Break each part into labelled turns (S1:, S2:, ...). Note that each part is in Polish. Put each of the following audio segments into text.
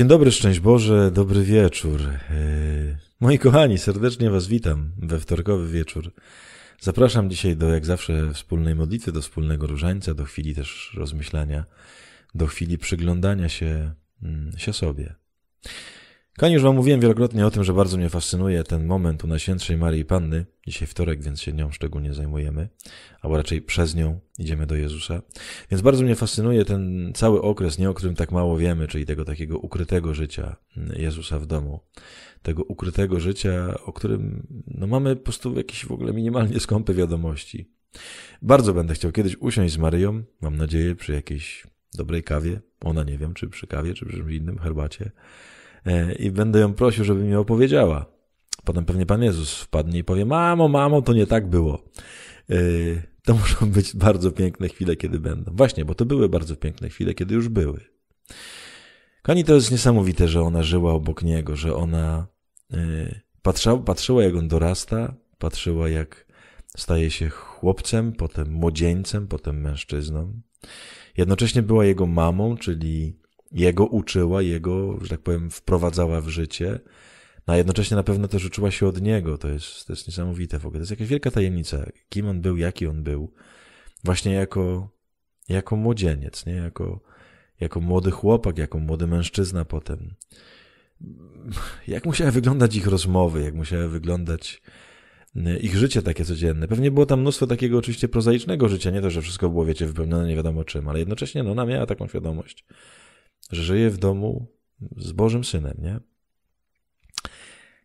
S1: Dzień dobry, szczęść Boże, dobry wieczór. E, moi kochani, serdecznie Was witam we wtorkowy wieczór. Zapraszam dzisiaj do, jak zawsze, wspólnej modlitwy, do wspólnego różańca, do chwili też rozmyślania, do chwili przyglądania się, mm, się sobie. Kochani, już wam mówiłem wielokrotnie o tym, że bardzo mnie fascynuje ten moment u Najświętszej Marii Panny. Dzisiaj wtorek, więc się nią szczególnie zajmujemy, albo raczej przez nią idziemy do Jezusa. Więc bardzo mnie fascynuje ten cały okres, nie o którym tak mało wiemy, czyli tego takiego ukrytego życia mm, Jezusa w domu. Tego ukrytego życia, o którym no, mamy po prostu jakieś w ogóle minimalnie skąpe wiadomości. Bardzo będę chciał kiedyś usiąść z Marią, mam nadzieję, przy jakiejś dobrej kawie. Ona nie wiem, czy przy kawie, czy przy innym herbacie E, i będę ją prosił, żeby mi opowiedziała. Potem pewnie Pan Jezus wpadnie i powie: Mamo, mamo, to nie tak było. E, to muszą być bardzo piękne chwile, kiedy będą. Właśnie, bo to były bardzo piękne chwile, kiedy już były. Kani, to jest niesamowite, że ona żyła obok niego, że ona e, patrzyła, patrzyła, jak on dorasta, patrzyła, jak staje się chłopcem, potem młodzieńcem, potem mężczyzną. Jednocześnie była jego mamą, czyli jego uczyła, jego, że tak powiem, wprowadzała w życie, no a jednocześnie na pewno też uczyła się od niego. To jest też niesamowite w ogóle. To jest jakaś wielka tajemnica, kim on był, jaki on był, właśnie jako, jako młodzieniec, nie? Jako, jako młody chłopak, jako młody mężczyzna potem. Jak musiały wyglądać ich rozmowy, jak musiały wyglądać ich życie takie codzienne. Pewnie było tam mnóstwo takiego oczywiście prozaicznego życia, nie to, że wszystko było, wiecie, wypełnione nie wiadomo czym, ale jednocześnie no, ona miała taką świadomość, że żyje w domu z Bożym Synem, nie?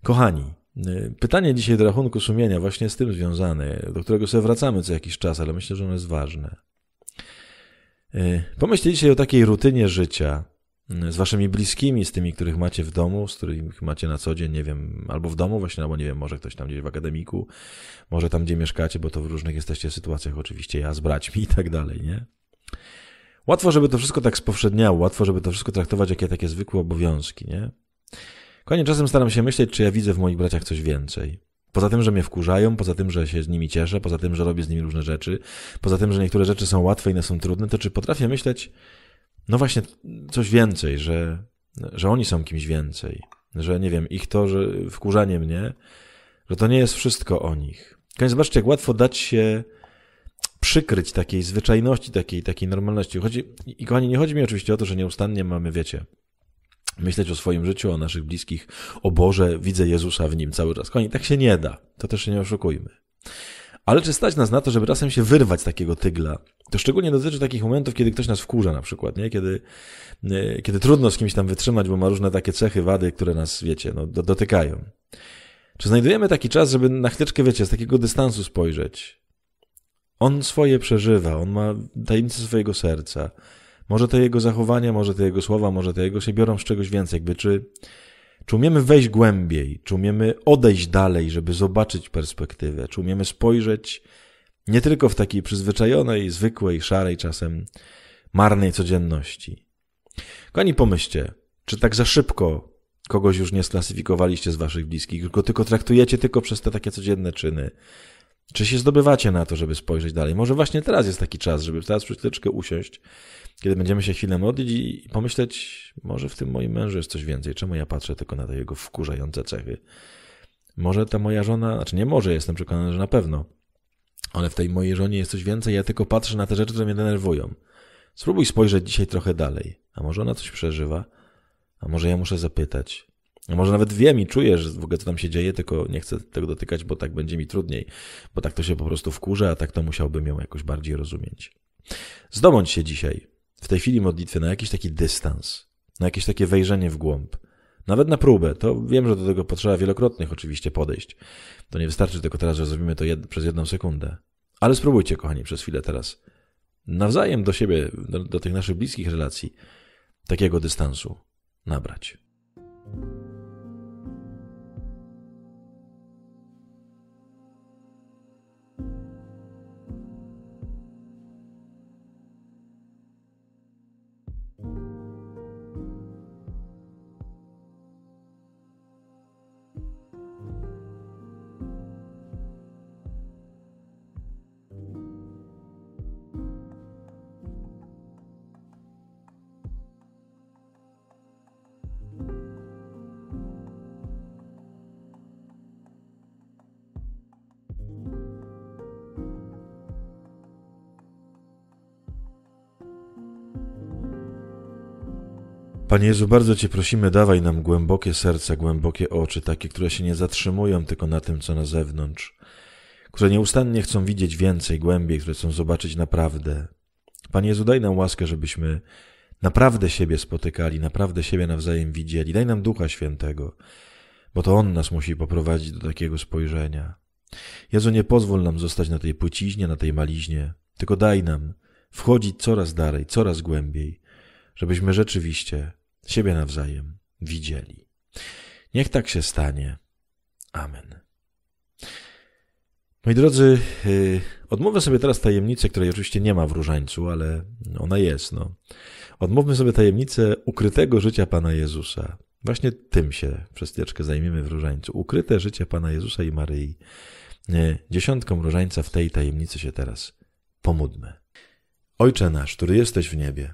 S1: Kochani, y, pytanie dzisiaj do rachunku sumienia, właśnie z tym związane, do którego sobie wracamy co jakiś czas, ale myślę, że ono jest ważne. Y, pomyślcie dzisiaj o takiej rutynie życia y, z waszymi bliskimi, z tymi, których macie w domu, z których macie na co dzień, nie wiem, albo w domu właśnie, albo nie wiem, może ktoś tam gdzieś w akademiku, może tam, gdzie mieszkacie, bo to w różnych jesteście sytuacjach, oczywiście ja z braćmi i tak dalej, nie? Łatwo, żeby to wszystko tak spowszedniało, łatwo, żeby to wszystko traktować jak takie zwykłe obowiązki, nie? Koniec czasem staram się myśleć, czy ja widzę w moich braciach coś więcej. Poza tym, że mnie wkurzają, poza tym, że się z nimi cieszę, poza tym, że robię z nimi różne rzeczy, poza tym, że niektóre rzeczy są łatwe, inne są trudne, to czy potrafię myśleć, no właśnie, coś więcej, że, że oni są kimś więcej, że nie wiem, ich to, że wkurzanie mnie, że to nie jest wszystko o nich. Kiedy zobaczcie, jak łatwo dać się przykryć takiej zwyczajności, takiej, takiej normalności. Chodzi, I kochani, nie chodzi mi oczywiście o to, że nieustannie mamy, wiecie, myśleć o swoim życiu, o naszych bliskich, o Boże, widzę Jezusa w nim cały czas. Kochani, tak się nie da. To też się nie oszukujmy. Ale czy stać nas na to, żeby czasem się wyrwać z takiego tygla? To szczególnie dotyczy takich momentów, kiedy ktoś nas wkurza na przykład, nie? Kiedy, e, kiedy trudno z kimś tam wytrzymać, bo ma różne takie cechy, wady, które nas, wiecie, no, dotykają. Czy znajdujemy taki czas, żeby na chwileczkę, wiecie, z takiego dystansu spojrzeć? On swoje przeżywa, on ma tajemnice swojego serca. Może te jego zachowania, może te jego słowa, może te jego się biorą z czegoś więcej. Jakby czy, czy umiemy wejść głębiej, czy umiemy odejść dalej, żeby zobaczyć perspektywę, czy umiemy spojrzeć nie tylko w takiej przyzwyczajonej, zwykłej, szarej, czasem marnej codzienności. Kochani, pomyślcie, czy tak za szybko kogoś już nie sklasyfikowaliście z waszych bliskich, tylko tylko traktujecie tylko przez te takie codzienne czyny, czy się zdobywacie na to, żeby spojrzeć dalej? Może właśnie teraz jest taki czas, żeby teraz przez chwileczkę usiąść, kiedy będziemy się chwilę modlić i pomyśleć, może w tym moim mężu jest coś więcej. Czemu ja patrzę tylko na te jego wkurzające cechy? Może ta moja żona, znaczy nie może, jestem przekonany, że na pewno, ale w tej mojej żonie jest coś więcej, ja tylko patrzę na te rzeczy, które mnie denerwują. Spróbuj spojrzeć dzisiaj trochę dalej. A może ona coś przeżywa? A może ja muszę zapytać? Może nawet wiem i czuję, że w ogóle co tam się dzieje, tylko nie chcę tego dotykać, bo tak będzie mi trudniej, bo tak to się po prostu wkurza, a tak to musiałbym ją jakoś bardziej rozumieć. Zdobądź się dzisiaj, w tej chwili modlitwy, na jakiś taki dystans, na jakieś takie wejrzenie w głąb. Nawet na próbę, to wiem, że do tego potrzeba wielokrotnych oczywiście podejść. To nie wystarczy tylko teraz, że zrobimy to jed przez jedną sekundę. Ale spróbujcie, kochani, przez chwilę teraz. Nawzajem do siebie, do, do tych naszych bliskich relacji, takiego dystansu nabrać. Panie Jezu, bardzo Cię prosimy, dawaj nam głębokie serca, głębokie oczy, takie, które się nie zatrzymują tylko na tym, co na zewnątrz, które nieustannie chcą widzieć więcej, głębiej, które chcą zobaczyć naprawdę. Panie Jezu, daj nam łaskę, żebyśmy naprawdę siebie spotykali, naprawdę siebie nawzajem widzieli. Daj nam Ducha Świętego, bo to On nas musi poprowadzić do takiego spojrzenia. Jezu, nie pozwól nam zostać na tej płciźnie, na tej maliźnie, tylko daj nam wchodzić coraz dalej, coraz głębiej, żebyśmy rzeczywiście siebie nawzajem widzieli. Niech tak się stanie. Amen. Moi drodzy, y, odmówmy sobie teraz tajemnicę, której oczywiście nie ma w różańcu, ale ona jest. No. Odmówmy sobie tajemnicę ukrytego życia Pana Jezusa. Właśnie tym się przez chwileczkę zajmiemy w różańcu. Ukryte życie Pana Jezusa i Maryi. Y, dziesiątką różańca w tej tajemnicy się teraz pomódmy. Ojcze nasz, który jesteś w niebie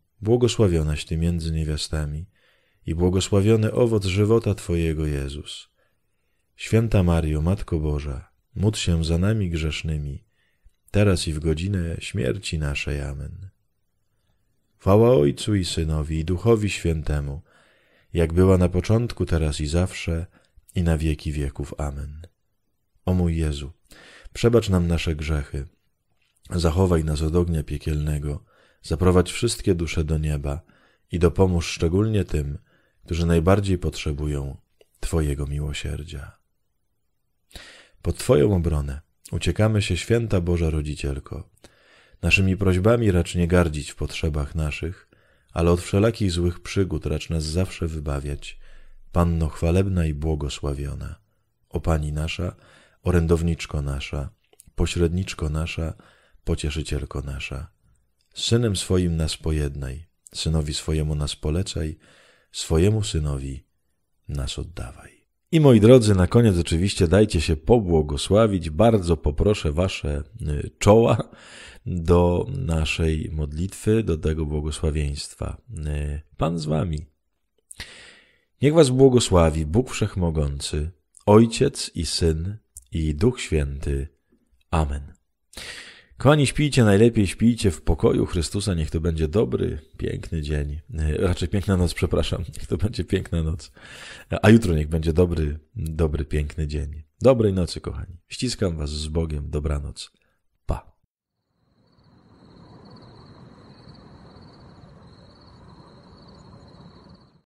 S1: Błogosławionaś Ty między niewiastami i błogosławiony owoc żywota Twojego, Jezus. Święta Mario, Matko Boża, módl się za nami grzesznymi, teraz i w godzinę śmierci naszej. Amen. Chwała Ojcu i Synowi i Duchowi Świętemu, jak była na początku, teraz i zawsze, i na wieki wieków. Amen. O mój Jezu, przebacz nam nasze grzechy, zachowaj nas od ognia piekielnego, zaprowadź wszystkie dusze do nieba i dopomóż szczególnie tym, którzy najbardziej potrzebują Twojego miłosierdzia. Pod Twoją obronę uciekamy się, święta Boża Rodzicielko. Naszymi prośbami racz nie gardzić w potrzebach naszych, ale od wszelakich złych przygód racz nas zawsze wybawiać. Panno chwalebna i błogosławiona, o Pani nasza, orędowniczko nasza, pośredniczko nasza, pocieszycielko nasza Synem swoim nas pojednaj, synowi swojemu nas polecaj, swojemu synowi nas oddawaj. I moi drodzy, na koniec oczywiście dajcie się pobłogosławić. Bardzo poproszę Wasze y, czoła do naszej modlitwy, do tego błogosławieństwa. Y, Pan z Wami. Niech Was błogosławi Bóg Wszechmogący, Ojciec i Syn i Duch Święty. Amen. Kochani, śpijcie, najlepiej śpijcie w pokoju Chrystusa. Niech to będzie dobry, piękny dzień. E, raczej piękna noc, przepraszam. Niech to będzie piękna noc. A jutro niech będzie dobry, dobry, piękny dzień. Dobrej nocy, kochani. Ściskam Was z Bogiem. Dobranoc.